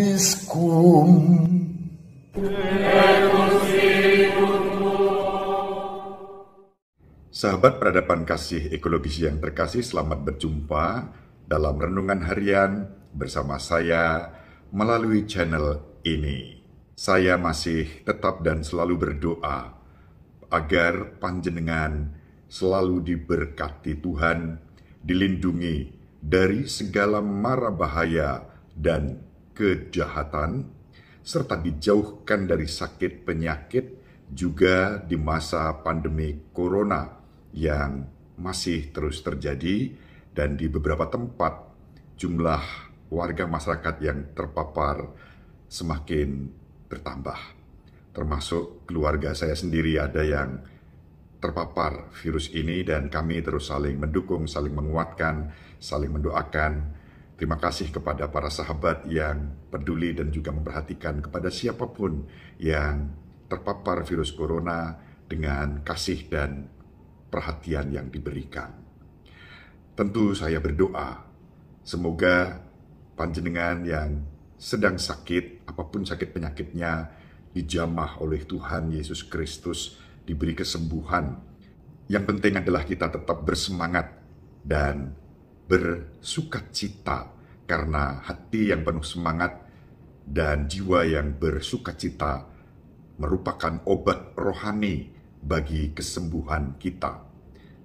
biskum Sahabat peradaban kasih ekologis yang terkasih, selamat berjumpa dalam renungan harian bersama saya melalui channel ini. Saya masih tetap dan selalu berdoa agar panjenengan selalu diberkati Tuhan, dilindungi dari segala mara bahaya dan kejahatan, serta dijauhkan dari sakit penyakit juga di masa pandemi corona yang masih terus terjadi dan di beberapa tempat jumlah warga masyarakat yang terpapar semakin bertambah. Termasuk keluarga saya sendiri ada yang terpapar virus ini dan kami terus saling mendukung, saling menguatkan, saling mendoakan Terima kasih kepada para sahabat yang peduli dan juga memperhatikan kepada siapapun yang terpapar virus corona dengan kasih dan perhatian yang diberikan. Tentu saya berdoa semoga panjenengan yang sedang sakit, apapun sakit penyakitnya, dijamah oleh Tuhan Yesus Kristus, diberi kesembuhan. Yang penting adalah kita tetap bersemangat dan bersukacita karena hati yang penuh semangat dan jiwa yang bersukacita merupakan obat rohani bagi kesembuhan kita.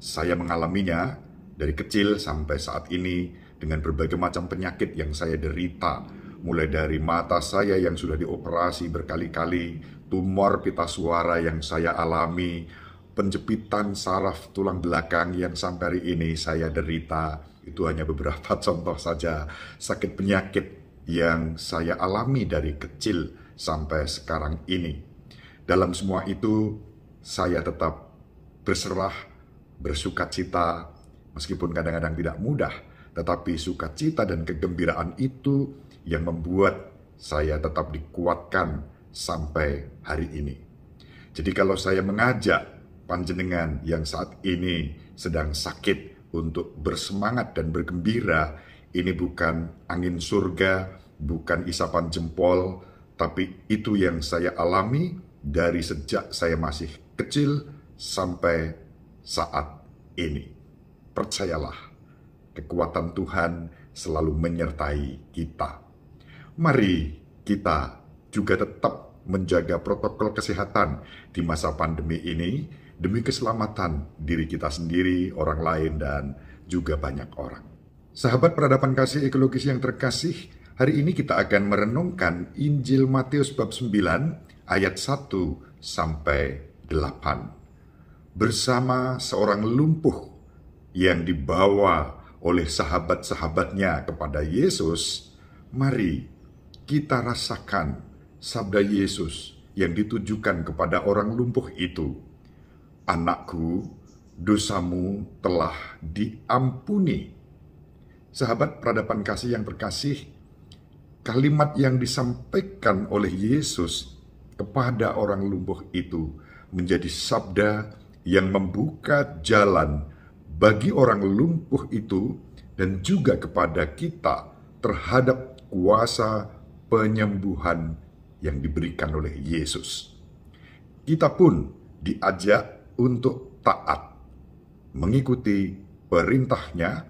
Saya mengalaminya dari kecil sampai saat ini dengan berbagai macam penyakit yang saya derita, mulai dari mata saya yang sudah dioperasi berkali-kali, tumor pita suara yang saya alami, penjepitan saraf tulang belakang yang sampai hari ini saya derita, itu hanya beberapa contoh saja sakit penyakit yang saya alami dari kecil sampai sekarang ini. Dalam semua itu, saya tetap berserah, bersuka cita, meskipun kadang-kadang tidak mudah, tetapi sukacita dan kegembiraan itu yang membuat saya tetap dikuatkan sampai hari ini. Jadi kalau saya mengajak panjenengan yang saat ini sedang sakit untuk bersemangat dan bergembira. Ini bukan angin surga, bukan isapan jempol, tapi itu yang saya alami dari sejak saya masih kecil sampai saat ini. Percayalah, kekuatan Tuhan selalu menyertai kita. Mari kita juga tetap menjaga protokol kesehatan di masa pandemi ini demi keselamatan diri kita sendiri, orang lain, dan juga banyak orang. Sahabat peradaban kasih ekologis yang terkasih, hari ini kita akan merenungkan Injil Matius bab 9 ayat 1 sampai 8. Bersama seorang lumpuh yang dibawa oleh sahabat-sahabatnya kepada Yesus, mari kita rasakan sabda Yesus yang ditujukan kepada orang lumpuh itu Anakku, dosamu telah diampuni. Sahabat peradaban kasih yang terkasih, kalimat yang disampaikan oleh Yesus kepada orang lumpuh itu menjadi sabda yang membuka jalan bagi orang lumpuh itu dan juga kepada kita terhadap kuasa penyembuhan yang diberikan oleh Yesus. Kita pun diajak untuk taat, mengikuti perintahnya,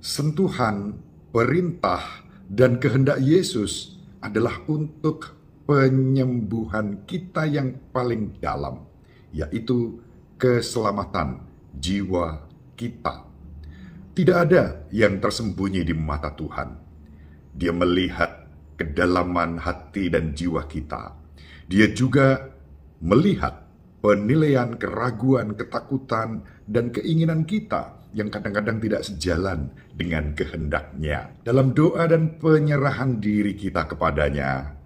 sentuhan, perintah, dan kehendak Yesus adalah untuk penyembuhan kita yang paling dalam, yaitu keselamatan jiwa kita. Tidak ada yang tersembunyi di mata Tuhan. Dia melihat kedalaman hati dan jiwa kita. Dia juga melihat penilaian, keraguan, ketakutan, dan keinginan kita yang kadang-kadang tidak sejalan dengan kehendaknya. Dalam doa dan penyerahan diri kita kepadanya,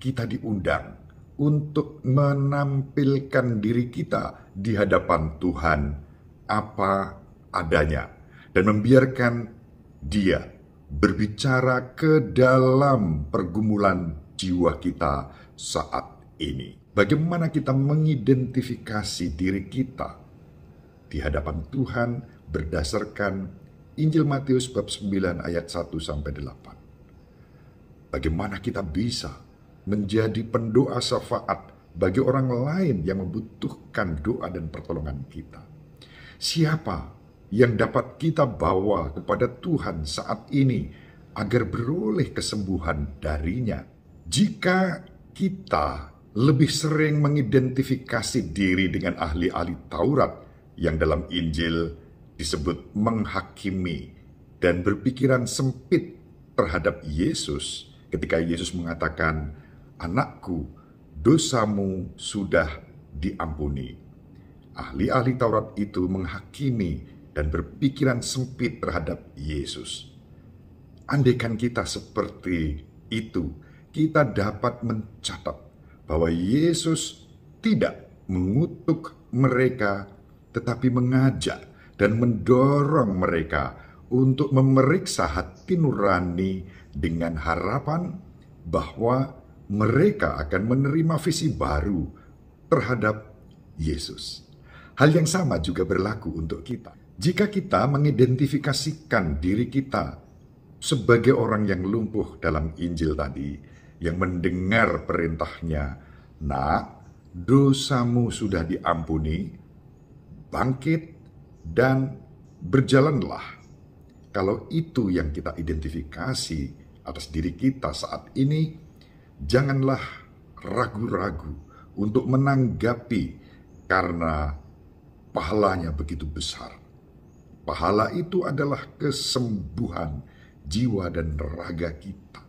kita diundang untuk menampilkan diri kita di hadapan Tuhan apa adanya dan membiarkan dia berbicara ke dalam pergumulan jiwa kita saat ini. Bagaimana kita mengidentifikasi diri kita di hadapan Tuhan berdasarkan Injil Matius bab 9 ayat 1 sampai 8. Bagaimana kita bisa menjadi pendoa syafaat bagi orang lain yang membutuhkan doa dan pertolongan kita? Siapa yang dapat kita bawa kepada Tuhan saat ini agar beroleh kesembuhan darinya? Jika kita lebih sering mengidentifikasi diri dengan ahli-ahli Taurat yang dalam Injil disebut menghakimi dan berpikiran sempit terhadap Yesus ketika Yesus mengatakan, "Anakku, dosamu sudah diampuni." Ahli-ahli Taurat itu menghakimi dan berpikiran sempit terhadap Yesus. Andaikan kita seperti itu, kita dapat mencatat bahwa Yesus tidak mengutuk mereka, tetapi mengajak dan mendorong mereka untuk memeriksa hati nurani dengan harapan bahwa mereka akan menerima visi baru terhadap Yesus. Hal yang sama juga berlaku untuk kita. Jika kita mengidentifikasikan diri kita sebagai orang yang lumpuh dalam Injil tadi, yang mendengar perintahnya, "Nak, dosamu sudah diampuni, bangkit dan berjalanlah." Kalau itu yang kita identifikasi atas diri kita saat ini, janganlah ragu-ragu untuk menanggapi karena pahalanya begitu besar. Pahala itu adalah kesembuhan jiwa dan raga kita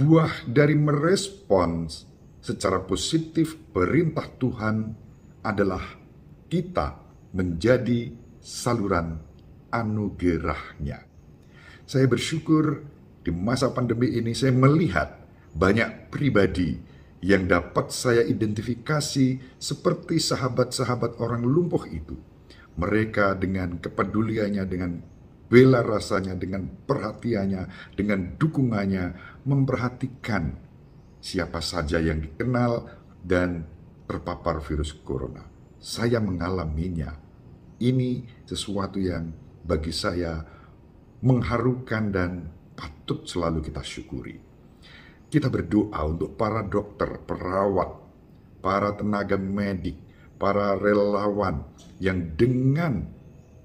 buah dari merespons secara positif perintah Tuhan adalah kita menjadi saluran anugerahnya. Saya bersyukur di masa pandemi ini saya melihat banyak pribadi yang dapat saya identifikasi seperti sahabat-sahabat orang lumpuh itu. Mereka dengan kepeduliannya, dengan bela rasanya, dengan perhatiannya, dengan dukungannya, memperhatikan siapa saja yang dikenal dan terpapar virus corona. Saya mengalaminya. Ini sesuatu yang bagi saya mengharukan dan patut selalu kita syukuri. Kita berdoa untuk para dokter, perawat, para tenaga medik, para relawan yang dengan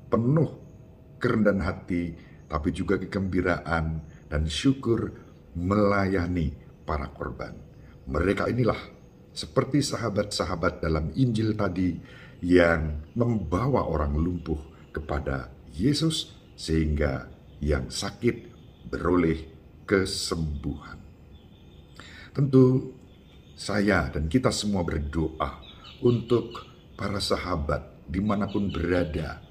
penuh kerendahan hati, tapi juga kegembiraan dan syukur melayani para korban. Mereka inilah seperti sahabat-sahabat dalam Injil tadi yang membawa orang lumpuh kepada Yesus sehingga yang sakit beroleh kesembuhan. Tentu saya dan kita semua berdoa untuk para sahabat dimanapun berada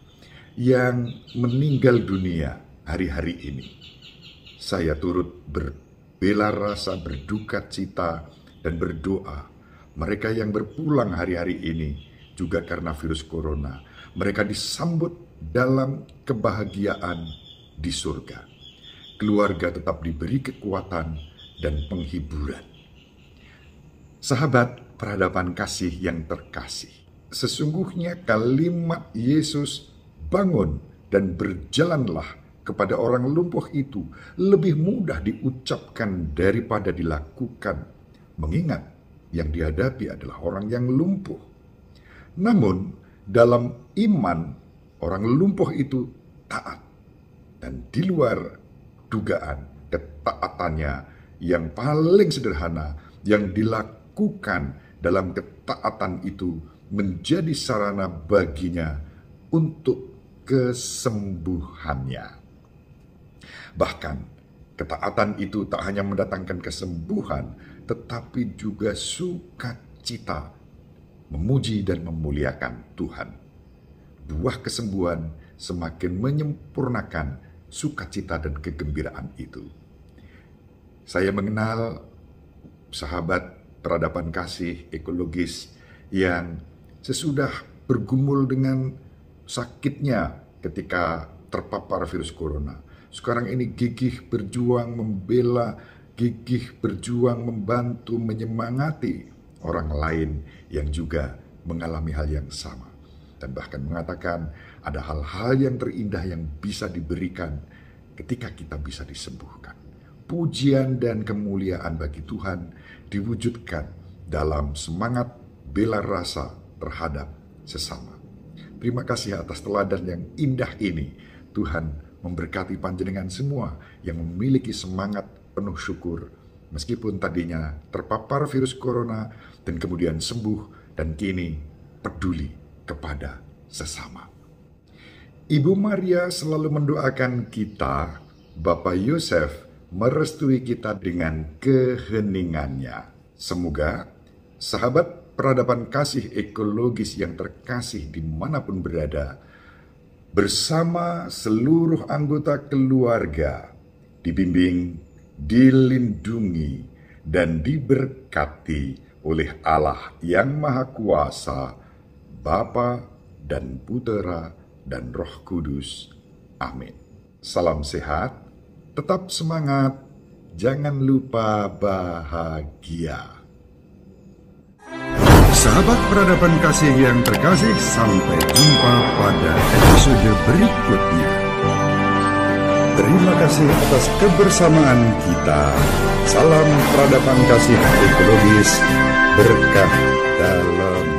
yang meninggal dunia hari-hari ini. Saya turut berbela rasa, berduka cita, dan berdoa. Mereka yang berpulang hari-hari ini juga karena virus corona. Mereka disambut dalam kebahagiaan di surga. Keluarga tetap diberi kekuatan dan penghiburan. Sahabat, peradaban kasih yang terkasih. Sesungguhnya kalimat Yesus bangun dan berjalanlah kepada orang lumpuh itu lebih mudah diucapkan daripada dilakukan, mengingat yang dihadapi adalah orang yang lumpuh. Namun, dalam iman, orang lumpuh itu taat, dan di luar dugaan ketaatannya yang paling sederhana yang dilakukan dalam ketaatan itu menjadi sarana baginya untuk kesembuhannya. Bahkan ketaatan itu tak hanya mendatangkan kesembuhan, tetapi juga sukacita, memuji dan memuliakan Tuhan. Buah kesembuhan semakin menyempurnakan sukacita dan kegembiraan itu. Saya mengenal sahabat peradaban kasih ekologis yang sesudah bergumul dengan sakitnya ketika terpapar virus corona. Sekarang ini gigih berjuang membela, gigih berjuang membantu menyemangati orang lain yang juga mengalami hal yang sama. Dan bahkan mengatakan ada hal-hal yang terindah yang bisa diberikan ketika kita bisa disembuhkan. Pujian dan kemuliaan bagi Tuhan diwujudkan dalam semangat bela rasa terhadap sesama. Terima kasih atas teladan yang indah ini. Tuhan memberkati panjenengan semua yang memiliki semangat penuh syukur. Meskipun tadinya terpapar virus corona dan kemudian sembuh dan kini peduli kepada sesama. Ibu Maria selalu mendoakan kita, Bapak Yosef merestui kita dengan keheningannya. Semoga sahabat peradaban kasih ekologis yang terkasih dimanapun berada, bersama seluruh anggota keluarga, dibimbing, dilindungi, dan diberkati oleh Allah yang Maha Kuasa, Bapa dan Putera dan Roh Kudus. Amin. Salam sehat, tetap semangat, jangan lupa bahagia. Sahabat peradaban kasih yang terkasih, sampai jumpa pada episode berikutnya. Terima kasih atas kebersamaan kita. Salam peradaban kasih ekologis, berkah dalam